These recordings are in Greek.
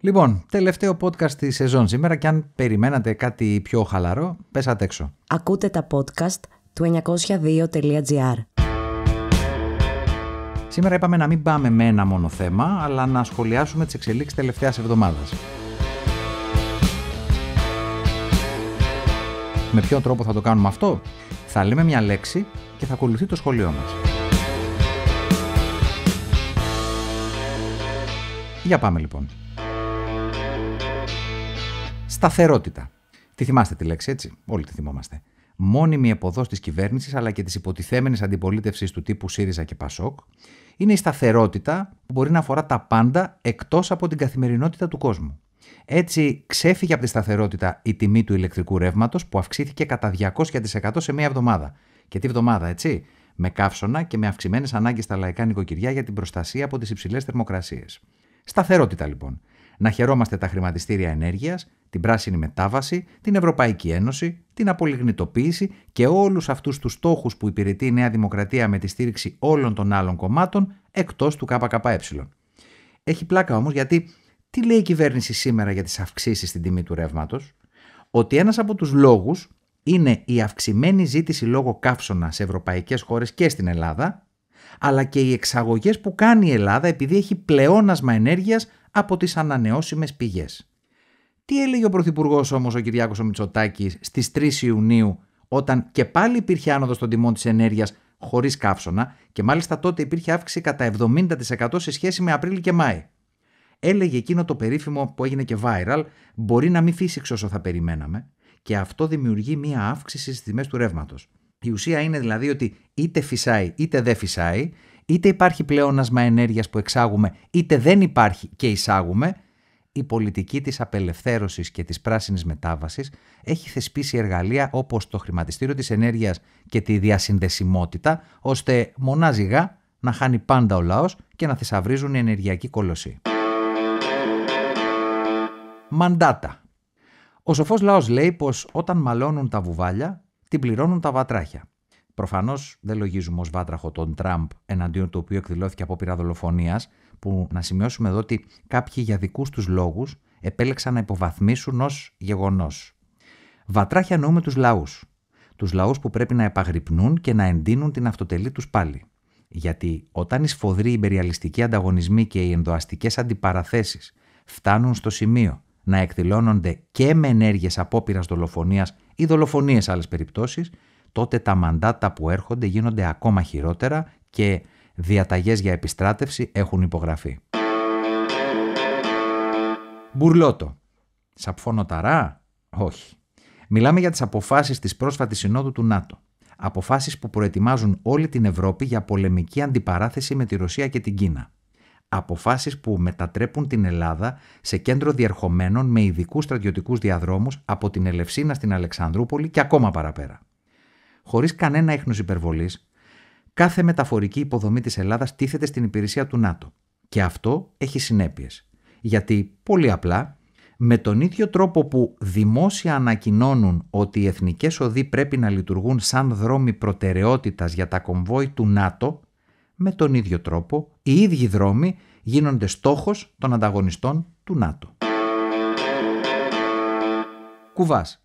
Λοιπόν, τελευταίο podcast της σεζόν σήμερα και αν περιμένατε κάτι πιο χαλαρό, πέσατε έξω. Ακούτε τα podcast του 902.gr Σήμερα είπαμε να μην πάμε με ένα μόνο θέμα, αλλά να σχολιάσουμε τις εξελίξεις τελευταίας εβδομάδας. Με ποιο τρόπο θα το κάνουμε αυτό? Θα λέμε μια λέξη και θα ακολουθεί το σχολείο μας. Για πάμε λοιπόν σταθερότητα. Τι θυμάστε τη λέξη, έτσι. Όλοι τη θυμόμαστε. Μόνιμη εποδός της κυβέρνησης αλλά και της υποτιθέμενης αντιπολίτευσης του τύπου ΣΥΡΙΖΑ και ΠΑΣΟΚ είναι η σταθερότητα που μπορεί να αφορά τα πάντα εκτός από την καθημερινότητα του κόσμου. Έτσι, ξέφυγε από τη σταθερότητα η τιμή του ηλεκτρικού ρεύματος που αυξήθηκε κατά 200% σε μία εβδομάδα. Και τι εβδομάδα, έτσι. Με καύσωνα και με αυξημένες ανάγκες στα λαϊκά νοικοκυριά για την προστασία από τις υψηλές θερμοκρασίες. Σταθερότητα λοιπόν να χαιρόμαστε τα χρηματιστήρια ενέργειας, την πράσινη μετάβαση, την Ευρωπαϊκή Ένωση, την απολιγνητοποίηση και όλους αυτούς τους στόχους που υπηρετεί η Νέα Δημοκρατία με τη στήριξη όλων των άλλων κομμάτων εκτός του ΚΚΕ. Έχει πλάκα όμως γιατί τι λέει η κυβέρνηση σήμερα για τις αυξήσεις στην τιμή του ρεύματος, ότι ένας από τους λόγους είναι η αυξημένη ζήτηση λόγω καύσωνα σε ευρωπαϊκές χώρες και στην Ελλάδα, αλλά και οι εξαγωγές που κάνει η Ελλάδα επειδή έχει πλεόνασμα ενέργειας από τις ανανεώσιμες πηγές. Τι έλεγε ο Πρωθυπουργός όμως ο Κυριάκος Μητσοτάκης στις 3 Ιουνίου όταν και πάλι υπήρχε άνοδος των τιμών της ενέργειας χωρίς καύσωνα και μάλιστα τότε υπήρχε αύξηση κατά 70% σε σχέση με Απρίλιο και Μάη. Έλεγε εκείνο το περίφημο που έγινε και viral «Μπορεί να μην φύσηξε όσο θα περιμέναμε» και αυτό δημιουργεί μία αύξηση στις τιμές του ρεύματος. Η ουσία είναι δηλαδή ότι είτε φυσάει είτε δεν φυσάει, είτε υπάρχει πλεόνασμα ενέργειας που εξάγουμε, είτε δεν υπάρχει και εισάγουμε, η πολιτική της απελευθέρωσης και της πράσινης μετάβασης έχει θεσπίσει εργαλεία όπως το χρηματιστήριο της ενέργειας και τη διασυνδεσιμότητα, ώστε μονάζιγα να χάνει πάντα ο λαός και να θησαυρίζουν οι ενεργειακοί κολοσσοί. Μαντάτα. Ο σοφός λαός λέει πως όταν μαλώνουν τα βουβάλια την πληρώνουν τα βατράχια. Προφανώς δεν λογίζουμε ως βάτραχο τον Τραμπ εναντίον του οποίου εκδηλώθηκε απόπειρα δολοφονίας, που να σημειώσουμε εδώ ότι κάποιοι για δικούς τους λόγους επέλεξαν να υποβαθμίσουν ως γεγονός. Βατράχια εννοούμε τους λαούς. Τους λαούς που πρέπει να επαγρυπνούν και να εντείνουν την αυτοτελή τους πάλι. Γιατί όταν οι σφοδροί υπεριαλιστικοί ανταγωνισμοί και οι ενδοαστικές αντιπαραθέσεις φτάνουν στο σημείο να εκδηλώνονται και με ενέργειες απόπειρας δολοφονίας ή δολοφονίες σε άλλες περιπτώσεις, τότε τα μαντάτα που έρχονται γίνονται ακόμα χειρότερα και διαταγές για επιστράτευση έχουν υπογραφεί. Μπουρλότο. Σαπφωνοταρά. Όχι. Μιλάμε για τις αποφάσεις της πρόσφατης συνόδου του ΝΑΤΟ. Αποφάσεις που προετοιμάζουν όλη την Ευρώπη για πολεμική αντιπαράθεση με τη Ρωσία και την Κίνα αποφάσεις που μετατρέπουν την Ελλάδα σε κέντρο διερχομένων με ειδικούς στρατιωτικούς διαδρόμους από την Ελευσίνα στην Αλεξανδρούπολη και ακόμα παραπέρα. Χωρίς κανένα ίχνος υπερβολής, κάθε μεταφορική υποδομή της Ελλάδας τίθεται στην υπηρεσία του ΝΑΤΟ. Και αυτό έχει συνέπειες. Γιατί, πολύ απλά, με τον ίδιο τρόπο που δημόσια ανακοινώνουν ότι οι εθνικές οδοί πρέπει να λειτουργούν σαν δρόμοι προτεραιότητας για τα κομβόη του ΝΑΤΟ, με τον ίδιο τρόπο οι ίδιοι δρόμοι γίνονται στόχος των ανταγωνιστών του ΝΑΤΟ. Κουβάς.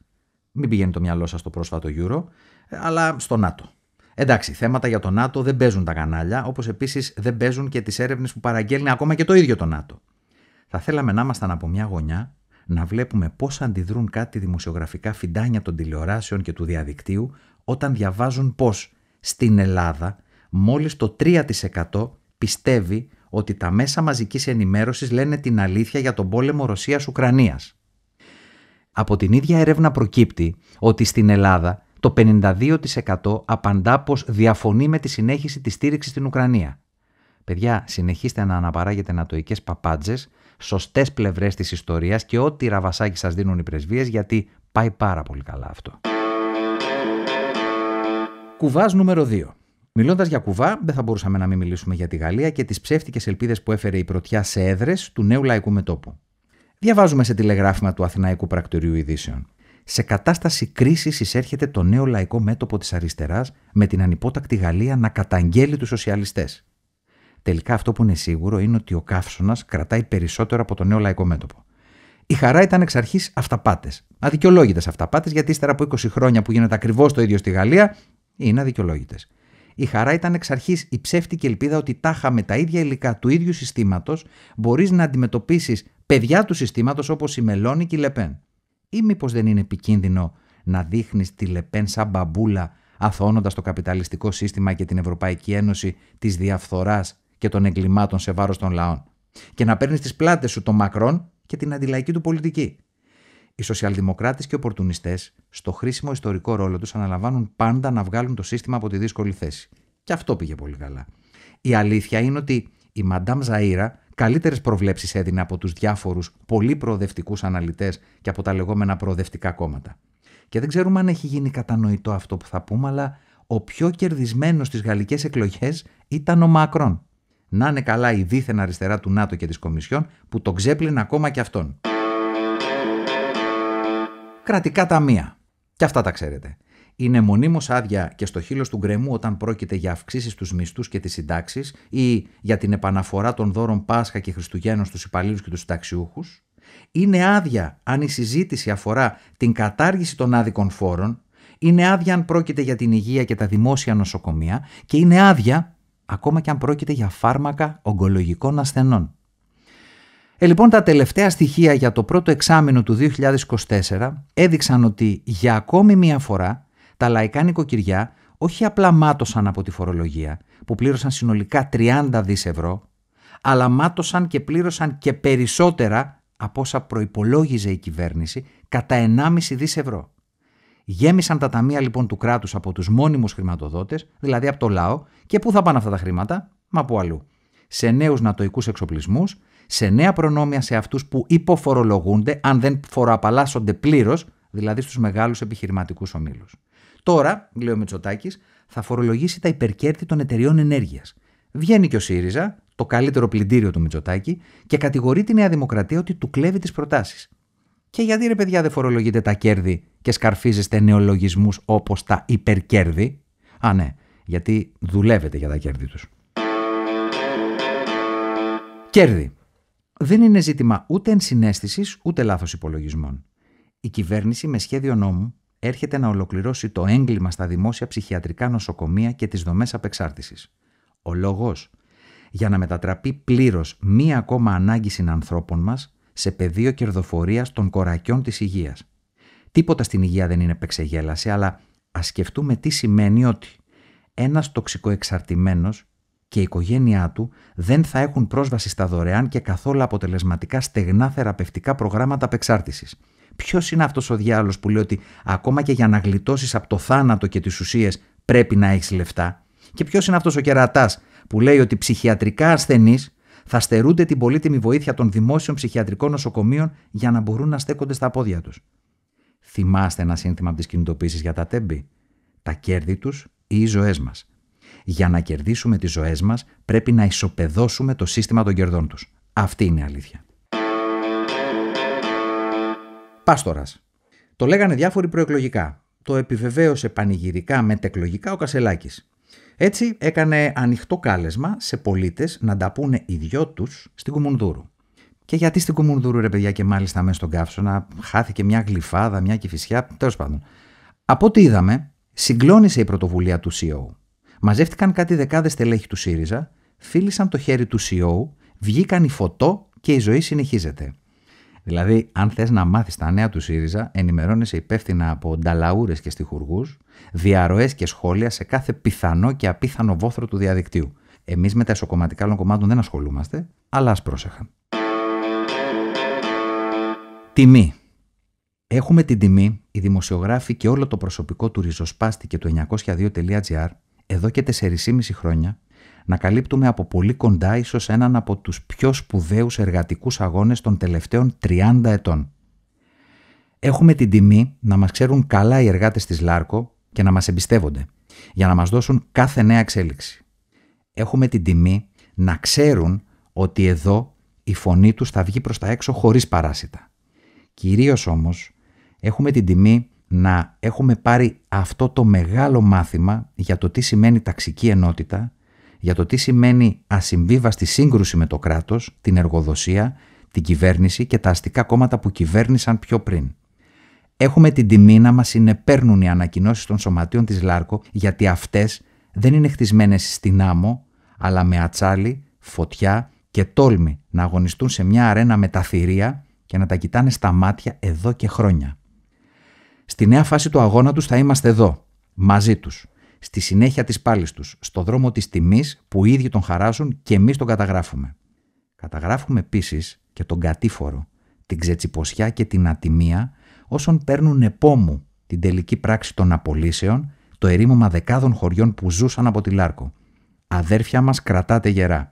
Μην πηγαίνει το μυαλό σας στο πρόσφατο Euro, αλλά στο ΝΑΤΟ. Εντάξει, θέματα για το ΝΑΤΟ δεν παίζουν τα κανάλια, όπως επίσης δεν παίζουν και τις έρευνες που παραγγέλνει ακόμα και το ίδιο το ΝΑΤΟ. Θα θέλαμε να ήμασταν από μια γωνιά να βλέπουμε πώς αντιδρούν κάτι δημοσιογραφικά φιντάνια των τηλεοράσεων και του διαδικτύου όταν διαβάζουν πω στην Ελλάδα μόλις το 3% πιστεύει ότι τα μέσα μαζικής ενημέρωσης λένε την αλήθεια για τον πόλεμο Ρωσίας-Ουκρανίας. Από την ίδια έρευνα προκύπτει ότι στην Ελλάδα το 52% απαντά πως διαφωνεί με τη συνέχιση της στήριξης στην Ουκρανία. Παιδιά, συνεχίστε να αναπαράγετε νατοικές παπάντζες, σωστές πλευρές της ιστορίας και ό,τι ραβασάκι σας δίνουν οι πρεσβείες γιατί πάει πάρα πολύ καλά αυτό. Κουβάς νούμερο 2. Μιλώντας για Κουβά, δεν θα μπορούσαμε να μην μιλήσουμε για τη Γαλλία και τις ψεύτικες ελπίδες που έφερε η πρωτιά σε έδρες του νέου λαϊκού μετόπου. Διαβάζουμε σε τηλεγράφημα του Αθηναϊκού Πρακτορείου Ειδήσεων. Σε κατάσταση κρίσης εισέρχεται το νέο λαϊκό μέτωπο της αριστεράς με την ανυπότακτη Γαλλία να καταγγέλει τους σοσιαλιστές. Τελικά αυτό που είναι σίγουρο είναι ότι ο καύσωνας κρατάει περισσότερο από το νέο λαϊκό μέτωπο. Η χαρά ήταν εξ αρχής αυταπάτες. Αδικαιολόγητες αυταπάτες, γιατί ύστερα από 20 χρόνια που γίνεται ακριβώς το ίδιο στη Γαλλία, είναι αδικαιολόγητες. Η χαρά ήταν εξ αρχής η ψεύτικη ελπίδα ότι τάχα με τα ίδια υλικά του ίδιου συστήματος μπορείς να αντιμετωπίσεις παιδιά του συστήματος όπως η Μελώνη και η Λεπέν. Ή μήπως δεν είναι επικίνδυνο να δείχνεις τη Λεπέν σαν μπαμπούλα αθώνοντας το καπιταλιστικό σύστημα και την Ευρωπαϊκή Ένωση της διαφθοράς και των εγκλημάτων σε βάρος των λαών. Και να παίρνεις τις πλάτες σου τον Μακρόν και την αντιλαϊκή του πολιτική. Οι σοσιαλδημοκράτες και οπορτουνιστές, στο χρήσιμο ιστορικό ρόλο τους, αναλαμβάνουν πάντα να βγάλουν το σύστημα από τη δύσκολη θέση. Και αυτό πήγε πολύ καλά. Η αλήθεια είναι ότι η Μαντάμ Ζαΐρα καλύτερες προβλέψεις έδινε από τους διάφορους πολύ προοδευτικούς αναλυτές και από τα λεγόμενα προοδευτικά κόμματα. Και δεν ξέρουμε αν έχει γίνει κατανοητό αυτό που θα πούμε, αλλά ο πιο κερδισμένος στις γαλλικές εκλογές ήταν ο Μακρόν. Να είναι καλά η δίθεν αριστερά του ΝΑΤΟ και της Κομισιόν που τον ξέπλυνε ακόμα και αυτόν κρατικά ταμεία. Και αυτά τα ξέρετε. Είναι μονίμως άδεια και στο χείλος του γκρεμού όταν πρόκειται για αυξήσεις στους μισθούς και τις συντάξεις ή για την επαναφορά των δώρων Πάσχα και Χριστουγέννων στους υπαλλήλους και τους συνταξιούχους. Είναι άδεια αν η συζήτηση αφορά την κατάργηση των άδικων φόρων. Είναι άδεια αν πρόκειται για την υγεία και τα δημόσια νοσοκομεία. Και είναι άδεια ακόμα και αν πρόκειται για φάρμακα ογκολογικών ασθενών. Ε, λοιπόν, τα τελευταία στοιχεία για το πρώτο εξάμεινο του 2024 έδειξαν ότι για ακόμη μία φορά τα λαϊκά νοικοκυριά όχι απλά μάτωσαν από τη φορολογία, που πλήρωσαν συνολικά 30 δις ευρώ, αλλά μάτωσαν και πλήρωσαν και περισσότερα από όσα προϋπολόγιζε η κυβέρνηση κατά 1,5 δις ευρώ. Γέμισαν τα ταμεία λοιπόν του κράτους από τους μόνιμους χρηματοδότες, δηλαδή από το λαό, και πού θα πάνε αυτά τα χρήματα, μα πού αλλού. Σε νέους νατοικούς εξοπλισμούς, σε νέα προνόμια σε αυτούς που υποφορολογούνται αν δεν φοροαπαλλάσσονται πλήρως, δηλαδή στους μεγάλους επιχειρηματικούς ομίλους. Τώρα, λέει ο Μητσοτάκης, θα φορολογήσει τα υπερκέρδη των εταιριών ενέργειας. Βγαίνει και ο ΣΥΡΙΖΑ, το καλύτερο πλυντήριο του Μητσοτάκη, και κατηγορεί τη Νέα Δημοκρατία ότι του κλέβει τις προτάσεις. Και γιατί ρε παιδιά δεν φορολογείτε τα κέρδη και σκαρφίζεστε νεολογισμούς όπως τα υπερκέρδη. Α, ναι, γιατί δουλεύετε για τα κέρδη τους. Κέρδη δεν είναι ζήτημα ούτε ενσυναίσθησης ούτε λάθος υπολογισμών. Η κυβέρνηση με σχέδιο νόμου έρχεται να ολοκληρώσει το έγκλημα στα δημόσια ψυχιατρικά νοσοκομεία και τις δομές απεξάρτησης. Ο λόγος για να μετατραπεί πλήρως μία ακόμα ανάγκη συνανθρώπων μας σε πεδίο κερδοφορίας των κορακιών της υγείας. Τίποτα στην υγεία δεν είναι επεξεγέλαση, αλλά ας σκεφτούμε τι σημαίνει ότι ένας τοξικοεξαρτημένος και η οικογένειά του δεν θα έχουν πρόσβαση στα δωρεάν και καθόλου αποτελεσματικά στεγνά θεραπευτικά προγράμματα απεξάρτησης. Ποιος είναι αυτός ο διάλογο που λέει ότι ακόμα και για να γλιτώσεις από το θάνατο και τις ουσίες πρέπει να έχεις λεφτά. Και ποιος είναι αυτός ο κερατάς που λέει ότι ψυχιατρικά ασθενείς θα στερούνται την πολύτιμη βοήθεια των δημόσιων ψυχιατρικών νοσοκομείων για να μπορούν να στέκονται στα πόδια τους. Θυμάστε ένα σύνθημα από τις κινητοποίησεις για τα τέμπη. Τα κέρδη τους ή οι ζωές μας για να κερδίσουμε τις ζωές μας, πρέπει να ισοπεδώσουμε το σύστημα των κερδών τους. Αυτή είναι η αλήθεια. Πάστορας. Το λέγανε διάφοροι προεκλογικά. Το επιβεβαίωσε πανηγυρικά με τεκλογικά ο Κασελάκης. Έτσι έκανε ανοιχτό κάλεσμα σε πολίτες να τα πούνε οι δυο τους στην Κουμουνδούρου. Και γιατί στην Κουμουνδούρου, ρε παιδιά, και μάλιστα μέσα στον καύσωνα, χάθηκε μια γλυφάδα, μια κυφισιά, τέλος πάντων. Από ό,τι είδαμε, συγκλώνησε η πρωτοβουλία του CEO. Μαζεύτηκαν κάτι δεκάδες τελέχη του ΣΥΡΙΖΑ, φίλησαν το χέρι του CEO, βγήκαν η φωτό και η ζωή συνεχίζεται. Δηλαδή, αν θες να μάθεις τα νέα του ΣΥΡΙΖΑ, ενημερώνεσαι υπεύθυνα από νταλαούρες και στιχουργούς, διαρροές και σχόλια σε κάθε πιθανό και απίθανο βόθρο του διαδικτύου. Εμείς με τα εσωκομματικά άλλων κομμάτων δεν ασχολούμαστε, αλλά ας πρόσεχαν. Τιμή. Έχουμε την τιμή, οι δημοσιογράφοι και όλο το προσωπικό του ριζοσπάστη και του 902.gr εδώ και 4,5 χρόνια να καλύπτουμε από πολύ κοντά ίσως έναν από τους πιο σπουδαίους εργατικούς αγώνες των τελευταίων 30 ετών. Έχουμε την τιμή να μας ξέρουν καλά οι εργάτες της Λάρκο και να μας εμπιστεύονται, για να μας δώσουν κάθε νέα εξέλιξη. Έχουμε την τιμή να ξέρουν ότι εδώ η φωνή τους θα βγει προς τα έξω χωρίς παράσιτα. Κυρίως όμως έχουμε την τιμή να έχουμε πάρει αυτό το μεγάλο μάθημα για το τι σημαίνει ταξική ενότητα, για το τι σημαίνει ασυμβίβαστη σύγκρουση με το κράτος, την εργοδοσία, την κυβέρνηση και τα αστικά κόμματα που κυβέρνησαν πιο πριν. Έχουμε την τιμή να μας συνεπέρνουν οι ανακοινώσεις των σωματείων της ΛΑΡΚΟ γιατί αυτές δεν είναι χτισμένες στην άμμο, αλλά με ατσάλι, φωτιά και τόλμη να αγωνιστούν σε μια αρένα με τα θηρία και να τα κοιτάνε στα μάτια εδώ και χρόνια. Στη νέα φάση του αγώνα τους θα είμαστε εδώ, μαζί τους. στη συνέχεια της πάλης τους, στο δρόμο της τιμής που οι ίδιοι τον χαράσουν και εμείς τον καταγράφουμε. Καταγράφουμε επίσης και τον κατήφορο, την ξετσιποσιά και την ατιμία όσων παίρνουν επόμου την τελική πράξη των απολύσεων, το ερήμωμα δεκάδων χωριών που ζούσαν από τη Λάρκο. Αδέρφια μας κρατάτε γερά.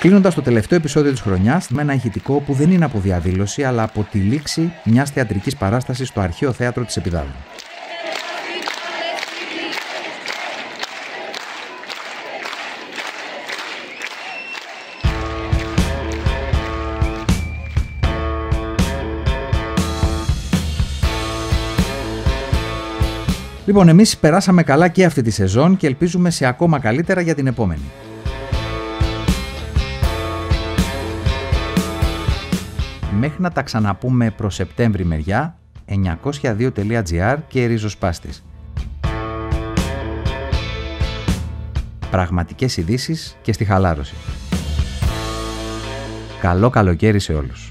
Κλείνοντας το τελευταίο επεισόδιο της χρονιάς με ένα ηχητικό που δεν είναι από διαδήλωση αλλά από τη λήξη μιας θεατρικής παράστασης στο αρχαίο θέατρο της Επιδάδου. Λοιπόν, εμείς περάσαμε καλά και αυτή τη σεζόν και ελπίζουμε σε ακόμα καλύτερα για την επόμενη. Μέχρι να τα ξαναπούμε προς Σεπτέμβρη μεριά, 902.gr και ριζοσπάστης. Πραγματικές ειδήσεις και στη χαλάρωση. Καλό καλοκαίρι σε όλους.